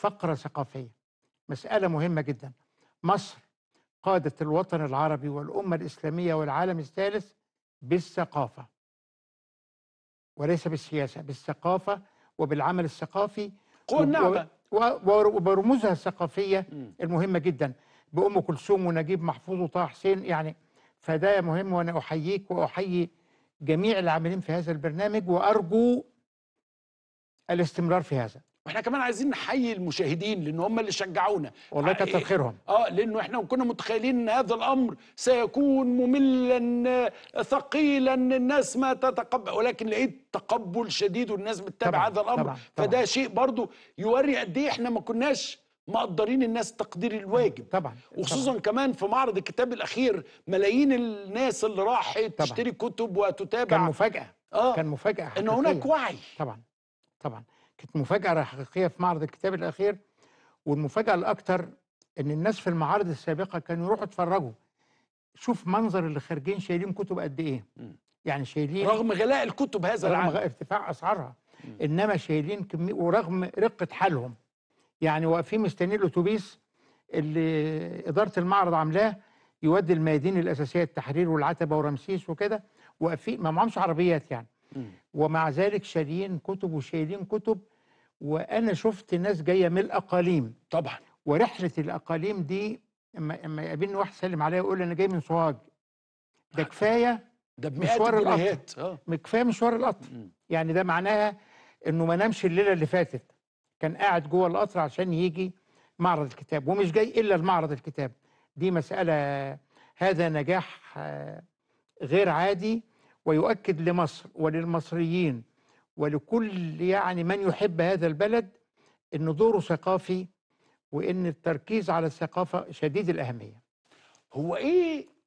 فقرة ثقافية مسألة مهمة جدا مصر قادت الوطن العربي والأمة الإسلامية والعالم الثالث بالثقافة وليس بالسياسة بالثقافة وبالعمل الثقافي النعمة وبرموزها الثقافية المهمة جدا بأم كلثوم ونجيب محفوظ وطه حسين يعني فده مهم وأنا أحييك وأحيي جميع العاملين في هذا البرنامج وأرجو الاستمرار في هذا واحنا كمان عايزين نحيي المشاهدين لان هم اللي شجعونا والله كتر اه، خيرهم اه لانه احنا كنا متخيلين ان هذا الامر سيكون مملا ثقيلا الناس ما تتقبل ولكن لقيت تقبل شديد والناس بتتابع هذا الامر طبعًا طبعًا فده شيء برضو يوري قد ايه احنا ما كناش مقدرين الناس تقدير الواجب طبعا وخصوصا طبعًا. كمان في معرض الكتاب الاخير ملايين الناس اللي راحت تشتري كتب وتتابع كان مفاجاه اه كان مفاجاه حقيقية. ان هناك وعي طبعا طبعا كانت مفاجأة حقيقية في معرض الكتاب الأخير والمفاجأة الأكثر إن الناس في المعارض السابقة كانوا يروحوا يتفرجوا شوف منظر اللي خارجين شايلين كتب قد إيه يعني شايلين رغم غلاء الكتب هذا رغم العام. ارتفاع أسعارها إنما شايلين كمية ورغم رقة حالهم يعني واقفين مستنيين الأتوبيس اللي إدارة المعرض عاملاه يودي الميادين الأساسية التحرير والعتبة ورمسيس وكده واقفين ما معهمش عربيات يعني ومع ذلك شاريين كتب وشايلين كتب وانا شفت ناس جايه من الاقاليم طبعا ورحله الاقاليم دي اما اما يقابلني واحد يسلم عليا يقول لي انا جاي من سوهاج ده كفايه ده مشوار القطر آه. كفايه مشوار القطر يعني ده معناها انه ما نامش الليله اللي فاتت كان قاعد جوه القطر عشان يجي معرض الكتاب ومش جاي الا لمعرض الكتاب دي مساله هذا نجاح آه، غير عادي ويؤكد لمصر وللمصريين ولكل يعني من يحب هذا البلد ان دوره ثقافي وان التركيز على الثقافه شديد الاهميه. هو ايه